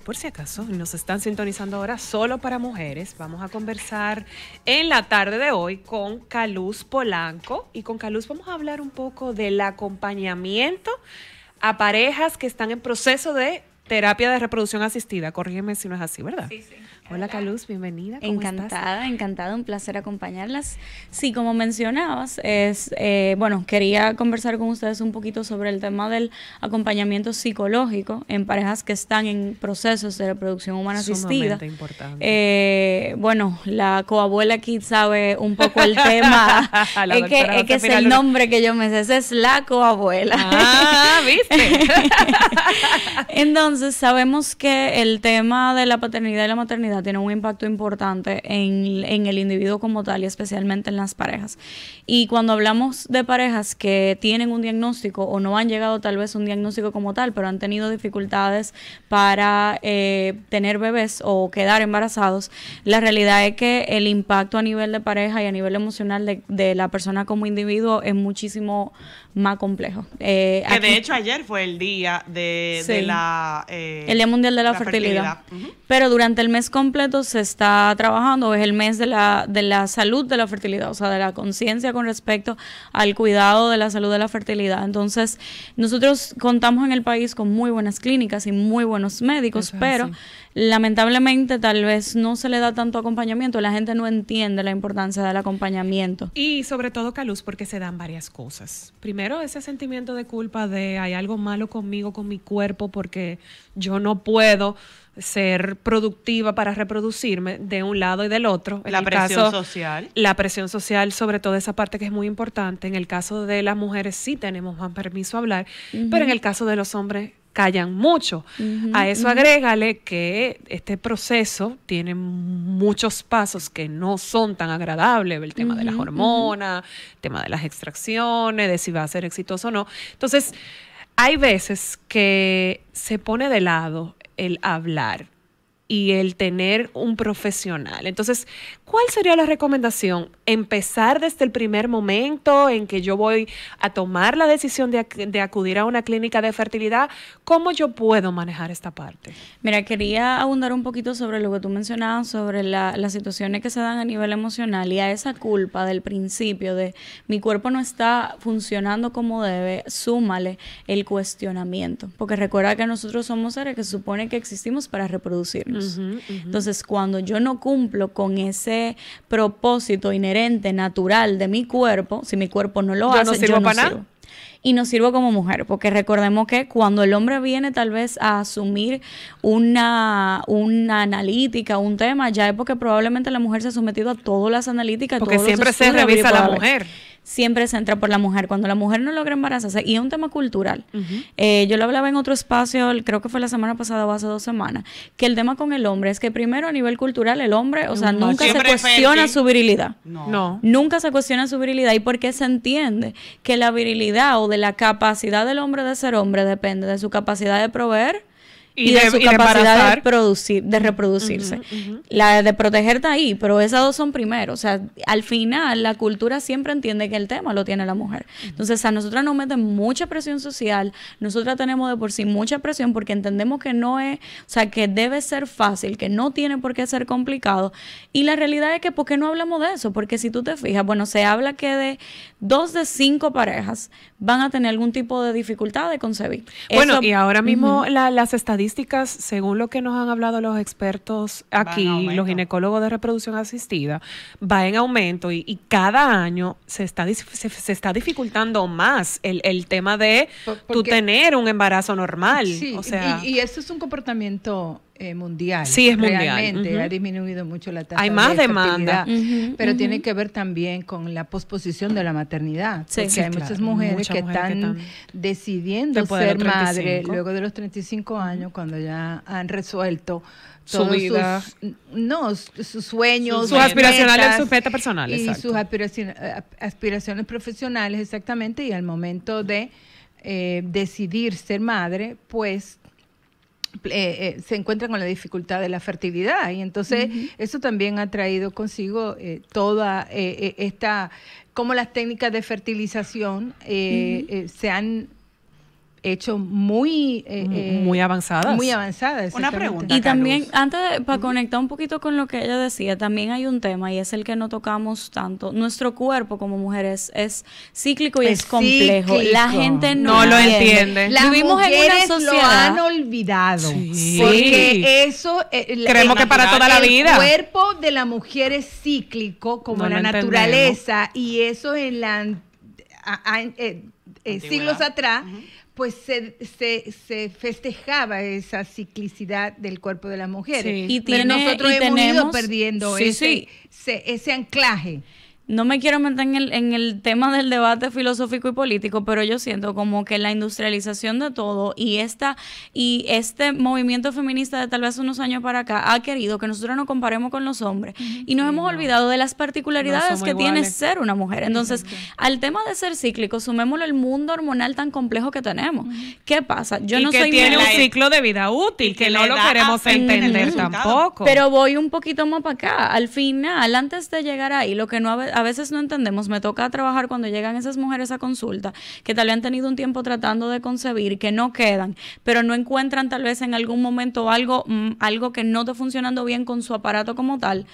por si acaso nos están sintonizando ahora solo para mujeres, vamos a conversar en la tarde de hoy con Caluz Polanco y con Caluz vamos a hablar un poco del acompañamiento a parejas que están en proceso de terapia de reproducción asistida. Corrígeme si no es así, ¿verdad? Sí, sí. Hola Caluz, bienvenida. encantada, estás? encantada, un placer acompañarlas. Sí, como mencionabas, es eh, bueno, quería conversar con ustedes un poquito sobre el tema del acompañamiento psicológico en parejas que están en procesos de reproducción humana asistida. Importante. Eh, bueno, la coabuela aquí sabe un poco el tema. es que, es, el nombre que yo me sé, es la coabuela. Ah, viste. Entonces, sabemos que el tema de la paternidad y la maternidad tiene un impacto importante en, el individuo como tal y especialmente en las parejas. Y cuando hablamos de parejas que tienen un diagnóstico o no han llegado tal vez a un diagnóstico como tal, pero han tenido dificultades para eh, tener bebés o quedar embarazados, la realidad es que el impacto a nivel de pareja y a nivel emocional de, de la persona como individuo es muchísimo más complejo. Eh, que de hecho ayer fue el día de, la... Eh, el Día Mundial de la, Fertilidad. Pero durante el mes completo se está trabajando, es el mes de la, de la salud de la fertilidad, o sea, de la conciencia con respecto al cuidado de la salud de la fertilidad. Entonces, nosotros contamos en el país con muy buenas clínicas y muy buenos médicos, pero lamentablemente tal vez no se le da tanto acompañamiento, la gente no entiende la importancia del acompañamiento. Y sobre todo, Caluz, porque se dan varias cosas. Primero, ese sentimiento de culpa de hay algo malo conmigo, con mi cuerpo, porque yo no puedo ser productiva para reproducirme de un lado y del otro. la presión social. La presión social, sobre todo esa parte que es muy importante. En el caso de las mujeres sí tenemos más permiso a hablar, pero en el caso de los hombres callan mucho. a eso agrégale que este proceso tiene muchos pasos que no son tan agradables, el tema de las hormonas, el tema de las extracciones, de si va a ser exitoso o no. Entonces, hay veces que se pone de lado el hablar y el tener un profesional. Entonces, ¿cuál sería la recomendación? ¿Empezar desde el primer momento en que yo voy a tomar la decisión de, acudir a una clínica de fertilidad? ¿Cómo yo puedo manejar esta parte? Mira, quería abundar un poquito sobre lo que tú mencionabas, sobre las situaciones que se dan a nivel emocional y a esa culpa del principio de mi cuerpo no está funcionando como debe, súmale el cuestionamiento. Porque recuerda que nosotros somos seres que supone que existimos para reproducirnos. Entonces, cuando yo no cumplo con ese propósito inherente, natural de mi cuerpo, si mi cuerpo no lo hace, yo para Y no sirvo como mujer, porque recordemos que cuando el hombre viene tal vez a asumir una, una analítica, un tema, ya es porque probablemente la mujer se ha sometido a todas las analíticas. Porque siempre se revisa la mujer siempre se entra por la mujer. Cuando la mujer no logra embarazarse, y es un tema cultural. Eh, yo lo hablaba en otro espacio, creo que fue la semana pasada o hace dos semanas, que el tema con el hombre es que primero a nivel cultural el hombre, o sea, nunca se cuestiona su virilidad. No. Nunca se cuestiona su virilidad y porque se entiende que la virilidad o de la capacidad del hombre de ser hombre depende de su capacidad de proveer y, de, su capacidad de, producir, de reproducirse. La de protegerte ahí, pero esas dos son primero. O sea, al final la cultura siempre entiende que el tema lo tiene la mujer. Entonces, a nosotras nos meten mucha presión social, nosotras tenemos de por sí mucha presión porque entendemos que no es, o sea, que debe ser fácil, que no tiene por qué ser complicado. Y la realidad es que, ¿por qué no hablamos de eso? Porque si tú te fijas, bueno, se habla que de dos de cinco parejas van a tener algún tipo de dificultad de concebir. Bueno, y ahora mismo las estadísticas según lo que nos han hablado los expertos aquí, los ginecólogos de reproducción asistida, va en aumento y, cada año se está, se, está dificultando más el, tema de tú tener un embarazo normal. o sea, y, y es un comportamiento eh, mundial. Sí, es mundial. Realmente ha disminuido mucho la tasa. Hay más demanda. Pero tiene que ver también con la posposición de la maternidad. Sí, porque hay muchas mujeres que están decidiendo ser madre luego de los 35 años, cuando ya han resuelto su Sus, no, sus sueños, sus, aspiracionales, personales. Y sus eh, aspiraciones, profesionales, exactamente. Y al momento de eh, decidir ser madre, pues eh, eh, se encuentran con la dificultad de la fertilidad y entonces eso también ha traído consigo eh, toda esta, como las técnicas de fertilización se han hecho muy... Eh, eh, muy avanzadas. Muy avanzadas. Una pregunta. Y también, antes, de, para conectar un poquito con lo que ella decía, también hay un tema y es el que no tocamos tanto. Nuestro cuerpo como mujeres es cíclico y es, complejo. La gente no, lo entiende. Las Vivimos en una sociedad. Lo han olvidado. Porque eso... Eh, Creemos que para toda la vida. El cuerpo de la mujer es cíclico como la naturaleza y eso en la... siglos atrás, pues se, se, se, festejaba esa ciclicidad del cuerpo de la mujer. Y Pero nosotros hemos ido perdiendo ese, ese anclaje no me quiero meter en el, en el tema del debate filosófico y político, pero yo siento como que la industrialización de todo y, esta, y este movimiento feminista de tal vez unos años para acá ha querido que nosotros nos comparemos con los hombres y nos hemos olvidado de las particularidades que tiene ser una mujer. Entonces, al tema de ser cíclico, sumémoslo el mundo hormonal tan complejo que tenemos. ¿Qué pasa? Yo y no que tiene un ciclo de vida útil, que, no lo queremos entender tampoco. Pero voy un poquito más para acá. Al final, antes de llegar ahí, lo que no ha a veces no entendemos. Me toca trabajar cuando llegan esas mujeres a consulta que tal vez han tenido un tiempo tratando de concebir, que no quedan, pero no encuentran tal vez en algún momento algo, mm, algo que no está funcionando bien con su aparato como tal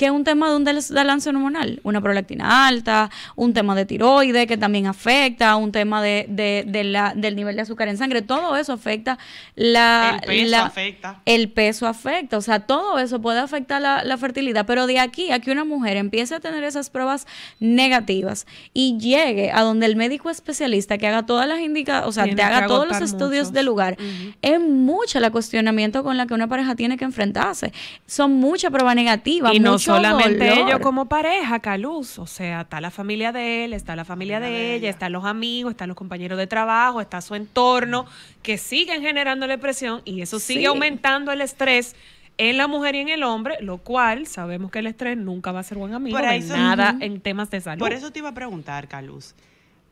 que un tema de un desbalance hormonal, una prolactina alta, un tema de tiroides que también afecta, un tema de, de, la, del nivel de azúcar en sangre, todo eso afecta la... El peso afecta. El peso afecta, o sea, todo eso puede afectar la, fertilidad, pero de aquí a que una mujer empiece a tener esas pruebas negativas y llegue a donde el médico especialista que haga todas las indicaciones, o sea, te haga todos los estudios del lugar, es mucho el cuestionamiento con la que una pareja tiene que enfrentarse. Son muchas pruebas negativas, Y solamente ellos como pareja, Caluz. O sea, está la familia de él, está la familia de, ella, están los amigos, están los compañeros de trabajo, está su entorno, que siguen generándole presión y eso sigue aumentando el estrés en la mujer y en el hombre, lo cual sabemos que el estrés nunca va a ser buen amigo Por nada en temas de salud. Por eso te iba a preguntar, Caluz,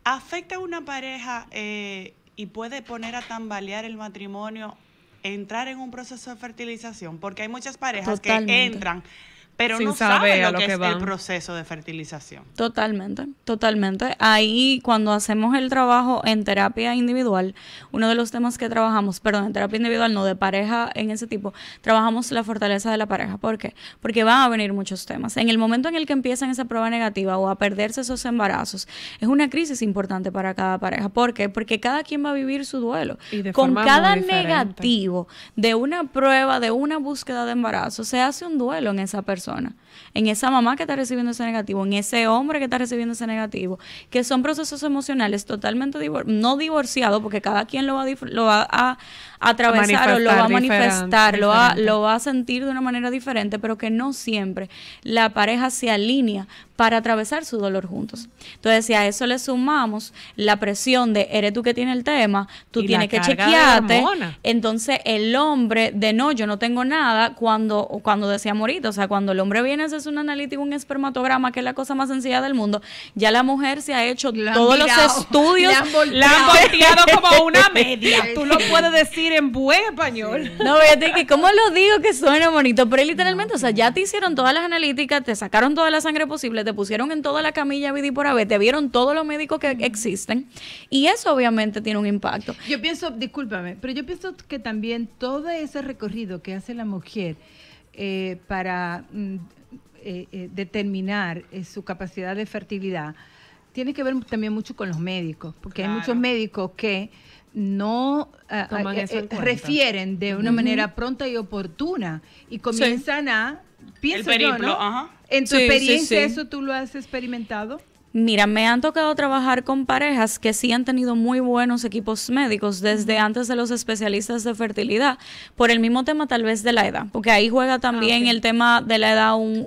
¿afecta a una pareja eh, y puede poner a tambalear el matrimonio entrar en un proceso de fertilización? Porque hay muchas parejas que entran pero no sabe lo, que, es el proceso de fertilización. Totalmente, totalmente. Ahí cuando hacemos el trabajo en terapia individual, uno de los temas que trabajamos, perdón, en terapia individual, no de pareja en ese tipo, trabajamos la fortaleza de la pareja. ¿Por qué? Porque van a venir muchos temas. En el momento en el que empiezan esa prueba negativa o a perderse esos embarazos, es una crisis importante para cada pareja. ¿Por qué? Porque cada quien va a vivir su duelo. Y Con cada negativo de una prueba, de una búsqueda de embarazo, se hace un duelo en esa persona en esa mamá que está recibiendo ese negativo, en ese hombre que está recibiendo ese negativo, que son procesos emocionales totalmente no divorciados, porque cada quien lo va, a, atravesar o lo va a manifestar, lo va a sentir de una manera diferente, pero que no siempre la pareja se alinea para atravesar su dolor juntos. Entonces, si a eso le sumamos la presión de eres tú que tiene el tema, tú tienes que chequearte. Entonces, el hombre de no, yo no tengo nada, cuando, cuando decía Morito, o sea, cuando el hombre viene a es un analítico, un espermatograma, que es la cosa más sencilla del mundo, ya la mujer se ha hecho todos los estudios. La han, volteado, como una media. tú lo puedes decir en buen español. No, fíjate que, ¿cómo lo digo que suena bonito? Pero literalmente, o sea, ya te hicieron todas las analíticas, te sacaron toda la sangre posible, te pusieron en toda la camilla vidi por te vieron todos los médicos que existen y eso obviamente tiene un impacto. Yo pienso, discúlpame, pero yo pienso que también todo ese recorrido que hace la mujer eh, para mm, eh, eh, determinar su capacidad de fertilidad tiene que ver también mucho con los médicos, porque hay muchos médicos que no refieren de una manera pronta y oportuna y comienzan a pienso el periplo, En tu experiencia, ¿eso tú lo has experimentado? Mira, me han tocado trabajar con parejas que sí han tenido muy buenos equipos médicos desde antes de los especialistas de fertilidad, por el mismo tema tal vez de la edad, porque ahí juega ah, también el tema de la edad un,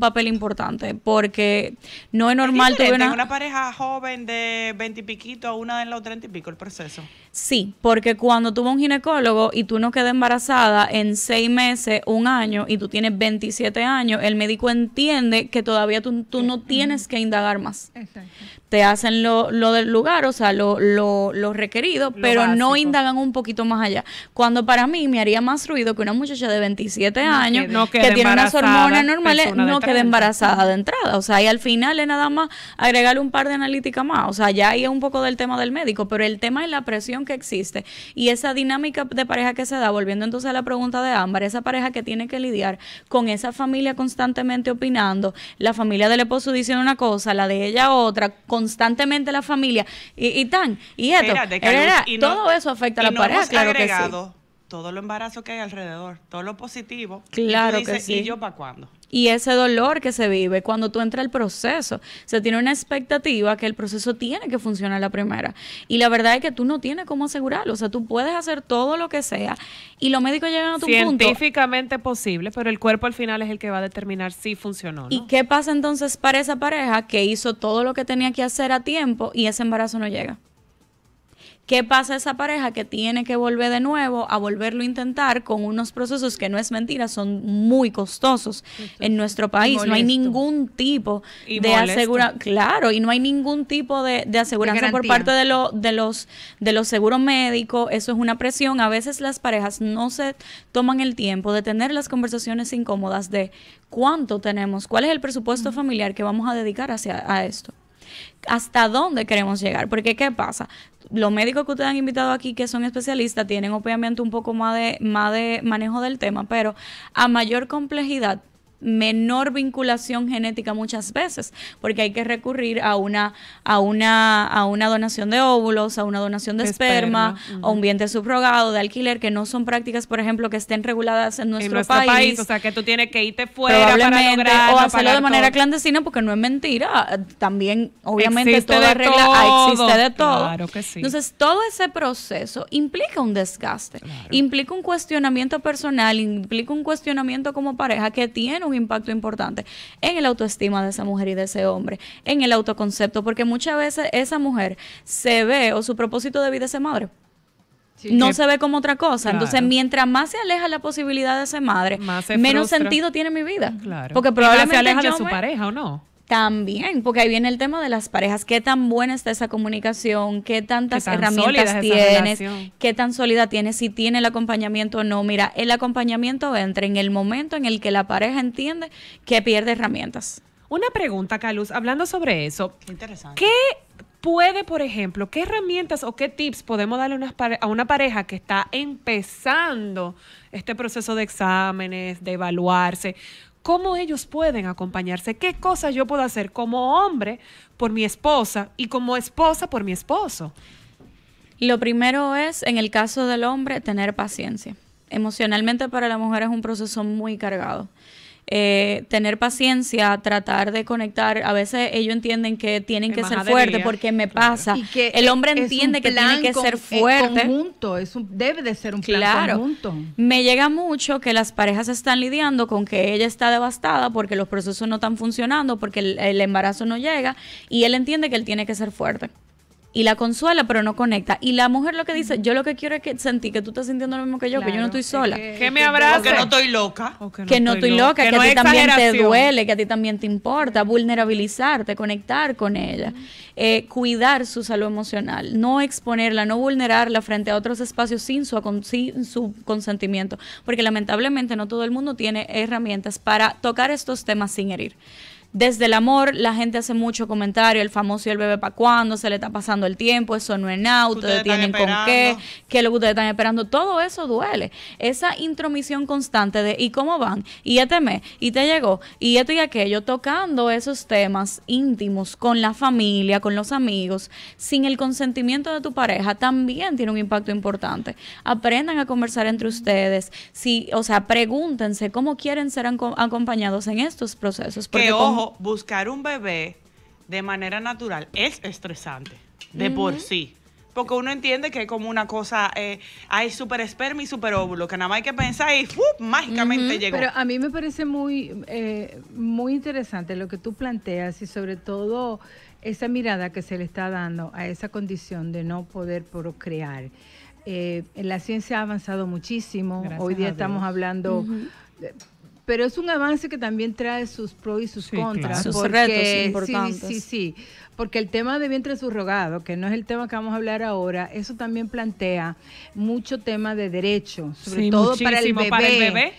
papel importante, porque no es normal tener una... pareja joven de 20 y piquito a una de los 30 y pico el proceso. Sí, porque cuando tuvo un ginecólogo y tú no quedas embarazada en seis meses, un año, y tú tienes 27 años, el médico entiende que todavía tú no tienes que indagar más Okay. Exacto. te hacen lo, lo del lugar, o sea, lo, lo, requerido, pero no indagan un poquito más allá. Cuando para mí me haría más ruido que una muchacha de 27 años que tiene unas hormonas normales no quede embarazada de entrada. O sea, y al final es nada más agregarle un par de analíticas más. O sea, ya ahí es un poco del tema del médico, pero el tema es la presión que existe y esa dinámica de pareja que se da, volviendo entonces a la pregunta de Ámbar, esa pareja que tiene que lidiar con esa familia constantemente opinando, la familia del esposo diciendo una cosa, la de ella otra, con constantemente la familia y, y tan, y esto, todo eso afecta a la pareja, claro que sí todo lo embarazo que hay alrededor, todo lo positivo. Claro y que ¿Y yo para cuándo? Y ese dolor que se vive cuando tú entras al proceso. se tiene una expectativa que el proceso tiene que funcionar la primera. Y la verdad es que tú no tienes cómo asegurarlo. O sea, tú puedes hacer todo lo que sea y los médicos llegan a tu punto. Científicamente posible, pero el cuerpo al final es el que va a determinar si funcionó. ¿no? ¿Y qué pasa entonces para esa pareja que hizo todo lo que tenía que hacer a tiempo y ese embarazo no llega? ¿Qué pasa a esa pareja que tiene que volver de nuevo a volverlo a intentar con unos procesos que no es mentira, son muy costosos en nuestro país? No hay ningún tipo de asegura, claro, y no hay ningún tipo de, de aseguranza por parte de, de los de los seguros médicos. Eso es una presión. A veces las parejas no se toman el tiempo de tener las conversaciones incómodas de cuánto tenemos, cuál es el presupuesto familiar que vamos a dedicar hacia a esto hasta dónde queremos llegar. Porque, ¿qué pasa? Los médicos que ustedes han invitado aquí, que son especialistas, tienen obviamente un poco más de, más de manejo del tema, pero a mayor complejidad menor vinculación genética muchas veces, porque hay que recurrir a una, a una, a una donación de óvulos, a una donación de esperma, o a un vientre subrogado, de alquiler, que no son prácticas, por ejemplo, que estén reguladas en nuestro, país, O sea, que tú tienes que irte fuera para lograr, o hacerlo de manera clandestina, porque no es mentira. También, obviamente, existe toda ah, existe de todo. Claro que sí. Entonces, todo ese proceso implica un desgaste, implica un cuestionamiento personal, implica un cuestionamiento como pareja que tiene un impacto importante en el autoestima de esa mujer y de ese hombre, en el autoconcepto, porque muchas veces esa mujer se ve o su propósito de vida es ser madre. no eh, se ve como otra cosa. Entonces, mientras más se aleja la posibilidad de ser madre, menos sentido tiene mi vida. Porque probablemente se aleja de su pareja o no. También, porque ahí viene el tema de las parejas, qué tan buena está esa comunicación, qué tantas herramientas tienes, qué tan sólida tiene si tiene el acompañamiento o no. Mira, el acompañamiento entra en el momento en el que la pareja entiende que pierde herramientas. Una pregunta, Caluz, hablando sobre eso. Qué interesante. ¿Qué puede, por ejemplo, qué herramientas o qué tips podemos darle a una pareja que está empezando este proceso de exámenes, de evaluarse? cómo ellos pueden acompañarse, qué cosas yo puedo hacer como hombre por mi esposa y como esposa por mi esposo. Lo primero es, en el caso del hombre, tener paciencia. Emocionalmente para la mujer es un proceso muy cargado. Eh, tener paciencia, tratar de conectar. A veces ellos entienden que tienen que ser fuertes porque me pasa. el hombre entiende que tiene que ser fuerte. es un, debe de ser un plan conjunto. Me llega mucho que las parejas están lidiando con que ella está devastada porque los procesos no están funcionando, porque el embarazo no llega y él entiende que él tiene que ser fuerte y la consuela, pero no conecta. Y la mujer lo que dice, yo lo que quiero es que sentí que tú estás sintiendo lo mismo que yo, que yo no estoy sola. Que, me abrace. que no estoy loca. que no, estoy, loca, que, a ti también te duele, que a ti también te importa. Vulnerabilizarte, conectar con ella. Eh, cuidar su salud emocional, no exponerla, no vulnerarla frente a otros espacios sin su, sin su consentimiento. Porque lamentablemente no todo el mundo tiene herramientas para tocar estos temas sin herir. Desde el amor, la gente hace mucho comentario, el famoso y el bebé para cuándo, se le está pasando el tiempo, eso no es nada, ustedes, tienen con qué, qué es lo que ustedes están esperando, todo eso duele. Esa intromisión constante de ¿y cómo van? ¿Y este mes? ¿Y te llegó? ¿Y esto y aquello? Tocando esos temas íntimos con la familia, con los amigos, sin el consentimiento de tu pareja, también tiene un impacto importante. Aprendan a conversar entre ustedes, si, o sea, pregúntense cómo quieren ser acompañados en estos procesos. Porque buscar un bebé de manera natural es estresante, de por sí. Porque uno entiende que es como una cosa, eh, hay super esperma y super óvulo, que nada más hay que pensar y uh, mágicamente llegó. Pero a mí me parece muy, eh, muy interesante lo que tú planteas y sobre todo esa mirada que se le está dando a esa condición de no poder procrear. Eh, la ciencia ha avanzado muchísimo, hoy día estamos hablando pero es un avance que también trae sus pros y sus contras. Sus retos importantes. Sí, sí, sí. Porque el tema de vientre subrogado, que no es el tema que vamos a hablar ahora, eso también plantea mucho tema de derecho, sobre todo para el bebé.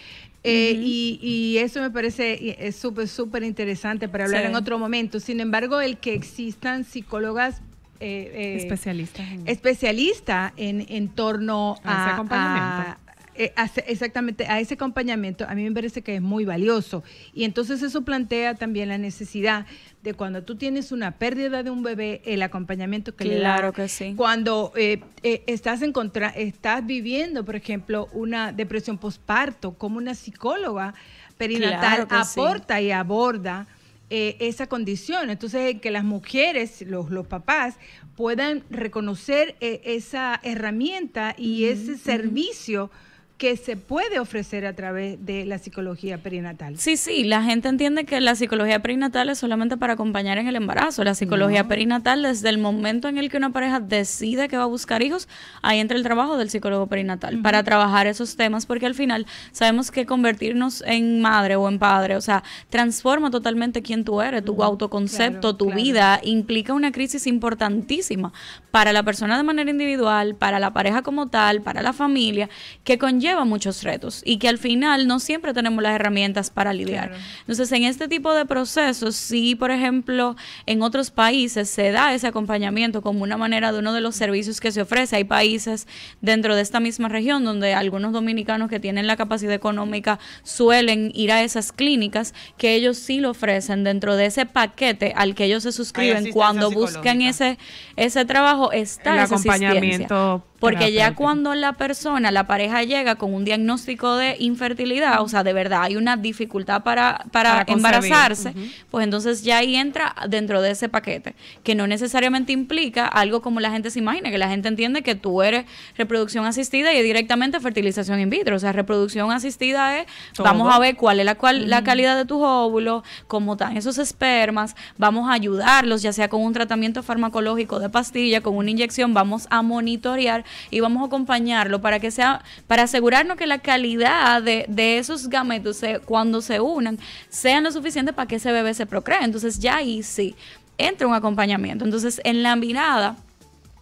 Eh, y, eso me parece súper, súper interesante para hablar en otro momento. Sin embargo, el que existan psicólogas eh, eh, especialistas especialista en, en torno a, a, eh, exactamente a ese acompañamiento, a mí me parece que es muy valioso. Y entonces eso plantea también la necesidad de cuando tú tienes una pérdida de un bebé, el acompañamiento que claro le Claro que sí. Cuando eh, eh, estás, en contra estás viviendo, por ejemplo, una depresión postparto, como una psicóloga perinatal aporta y aborda esa condición. Entonces, que las mujeres, los, los papás, puedan reconocer esa herramienta y ese servicio que se puede ofrecer a través de la psicología perinatal. Sí, sí, la gente entiende que la psicología perinatal es solamente para acompañar en el embarazo. La psicología perinatal, desde el momento en el que una pareja decide que va a buscar hijos, ahí entra el trabajo del psicólogo perinatal para trabajar esos temas, porque al final sabemos que convertirnos en madre o en padre, o sea, transforma totalmente quién tú eres, tu autoconcepto, tu vida, implica una crisis importantísima para la persona de manera individual, para la pareja como tal, para la familia, que conlleva lleva muchos retos y que al final no siempre tenemos las herramientas para lidiar. Entonces, en este tipo de procesos, si por ejemplo, en otros países se da ese acompañamiento como una manera de uno de los servicios que se ofrece. Hay países dentro de esta misma región donde algunos dominicanos que tienen la capacidad económica suelen ir a esas clínicas que ellos sí lo ofrecen dentro de ese paquete al que ellos se suscriben cuando buscan ese ese trabajo está ese acompañamiento porque ya cuando la persona, la pareja llega con un diagnóstico de infertilidad, o sea, de verdad hay una dificultad para, para, embarazarse, pues entonces ya ahí entra dentro de ese paquete, que no necesariamente implica algo como la gente se imagina, que la gente entiende que tú eres reproducción asistida y directamente fertilización in vitro. O sea, reproducción asistida es, vamos a ver cuál es la, cual, la calidad de tus óvulos, cómo están esos espermas, vamos a ayudarlos, ya sea con un tratamiento farmacológico de pastilla, con una inyección, vamos a monitorear y vamos a acompañarlo para que sea, para asegurarnos que la calidad de, esos gametos cuando se unan sean lo suficiente para que ese bebé se procree. Entonces ya ahí sí entra un acompañamiento. Entonces en la mirada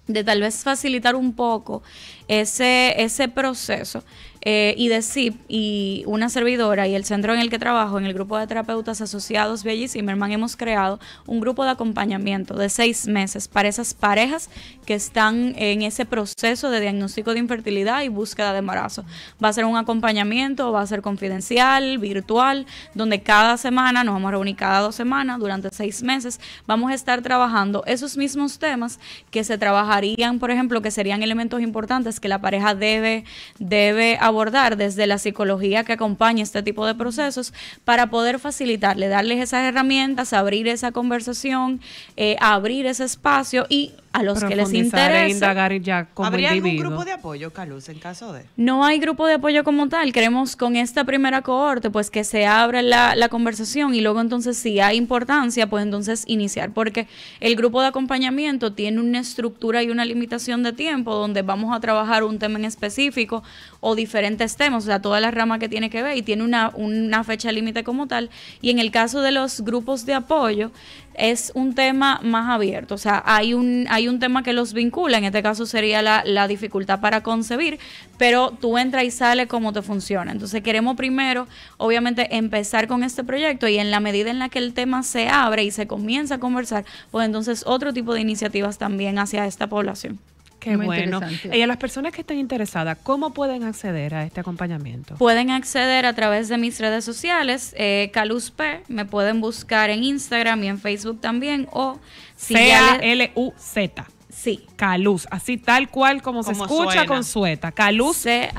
de tal vez facilitar un poco ese proceso, eh, y de CIP y una servidora y el centro en el que trabajo, en el grupo de terapeutas asociados y Merman, hemos creado un grupo de acompañamiento de seis meses para esas parejas que están en ese proceso de diagnóstico de infertilidad y búsqueda de embarazo. Va a ser un acompañamiento, va a ser confidencial, virtual, donde cada semana nos vamos a reunir cada dos semanas durante seis meses. Vamos a estar trabajando esos mismos temas que se trabajarían, por ejemplo, que serían elementos importantes que la pareja debe, debe abordar abordar desde la psicología que acompaña este tipo de procesos para poder facilitarle, darles esas herramientas, abrir esa conversación, eh, abrir ese espacio y a los que les e interesa. ya ¿Habría algún grupo de apoyo, Caluz, en caso de? No hay grupo de apoyo como tal. Queremos con esta primera cohorte, pues que se abra la, conversación y luego entonces si hay importancia, pues entonces iniciar. Porque el grupo de acompañamiento tiene una estructura y una limitación de tiempo donde vamos a trabajar un tema en específico o diferentes temas, o sea, todas las ramas que tiene que ver y tiene una, una fecha límite como tal. Y en el caso de los grupos de apoyo, es un tema más abierto, o sea, hay un, hay un tema que los vincula, en este caso sería la, la dificultad para concebir, pero tú entra y sales como te funciona. Entonces queremos primero, obviamente, empezar con este proyecto y en la medida en la que el tema se abre y se comienza a conversar, pues entonces otro tipo de iniciativas también hacia esta población. Qué bueno. Y a las personas que estén interesadas, ¿cómo pueden acceder a este acompañamiento? Pueden acceder a través de mis redes sociales, eh, P, me pueden buscar en Instagram y en Facebook también, o... C-A-L-U-Z. Sí. Caluz, así tal cual como, se escucha con sueta. Caluz, P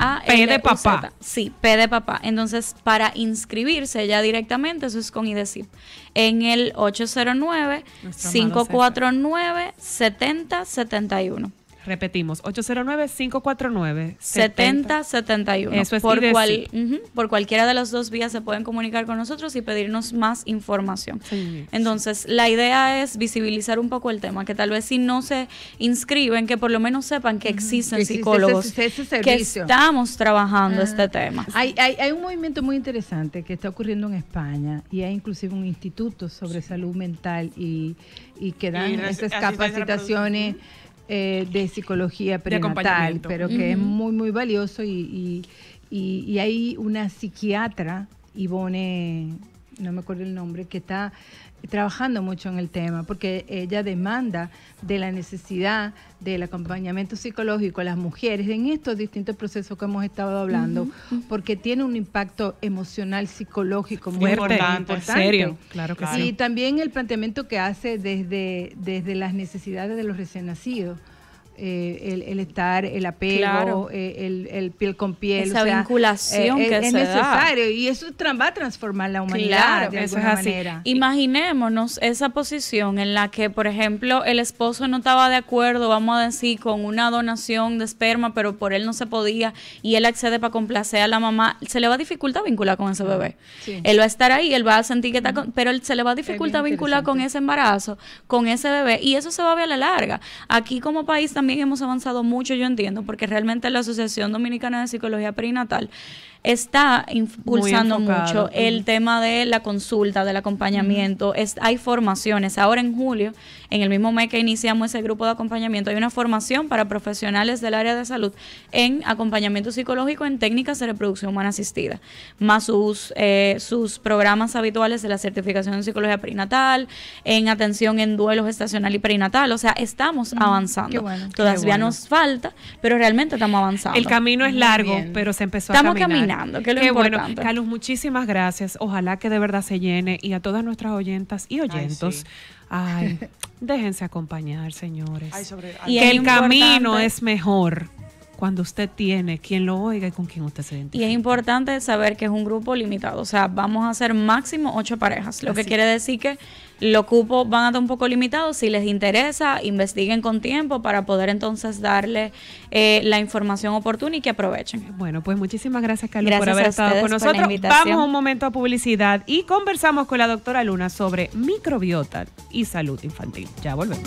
de papá. Sí, P de papá. Entonces, para inscribirse ya directamente, eso es con IDECIP, en el 809-549-7071. Repetimos, 809-549-7071. Eso es por, por cualquiera de las dos vías se pueden comunicar con nosotros y pedirnos más información. Entonces, la idea es visibilizar un poco el tema, que tal vez si no se inscriben, que por lo menos sepan que existen psicólogos que estamos trabajando este tema. Hay, hay, un movimiento muy interesante que está ocurriendo en España y hay inclusive un instituto sobre salud mental y, que dan esas capacitaciones. Eh, de psicología prenatal, pero que es muy, muy valioso y, y hay una psiquiatra, Ivone no me acuerdo el nombre, que está trabajando mucho en el tema, porque ella demanda de la necesidad del acompañamiento psicológico a las mujeres en estos distintos procesos que hemos estado hablando, porque tiene un impacto emocional, psicológico muy importante. importante. Serio. Claro, Y también el planteamiento que hace desde, desde las necesidades de los recién nacidos. Eh, el, estar, el apego, eh, el, piel con piel. Esa vinculación eh, que es, se y eso va a transformar la humanidad de Imaginémonos esa posición en la que, por ejemplo, el esposo no estaba de acuerdo, vamos a decir, con una donación de esperma, pero por él no se podía y él accede para complacer a la mamá, se le va a dificultar vincular con ese ah, bebé. Él va a estar ahí, él va a sentir que está pero se le va a dificultar vincular con ese embarazo, con ese bebé y eso se va a ver a la larga. Aquí como país también también hemos avanzado mucho, yo entiendo, porque realmente la Asociación Dominicana de Psicología Perinatal está impulsando mucho el tema de la consulta, del acompañamiento. Es, hay formaciones. Ahora en julio, en el mismo mes que iniciamos ese grupo de acompañamiento, hay una formación para profesionales del área de salud en acompañamiento psicológico en técnicas de reproducción humana asistida, más sus, eh, sus programas habituales de la certificación en psicología perinatal, en atención en duelos estacional y perinatal. O sea, estamos avanzando. Bueno. Todavía nos falta, pero realmente estamos avanzando. El camino es largo, pero se empezó estamos a caminar. Estamos caminando, que lo Qué Bueno. Carlos, muchísimas gracias. Ojalá que de verdad se llene y a todas nuestras oyentas y oyentos. déjense acompañar, señores. y el camino es mejor cuando usted tiene quien lo oiga y con quien usted se identifica. Y es importante saber que es un grupo limitado, o sea, vamos a hacer máximo ocho parejas, lo que quiere decir que los cupos van a estar un poco limitados, si les interesa, investiguen con tiempo para poder entonces darle eh, la información oportuna y que aprovechen. Bueno, pues muchísimas gracias Carlos por haber estado con nosotros. Vamos un momento a publicidad y conversamos con la doctora Luna sobre microbiota y salud infantil. Ya volvemos.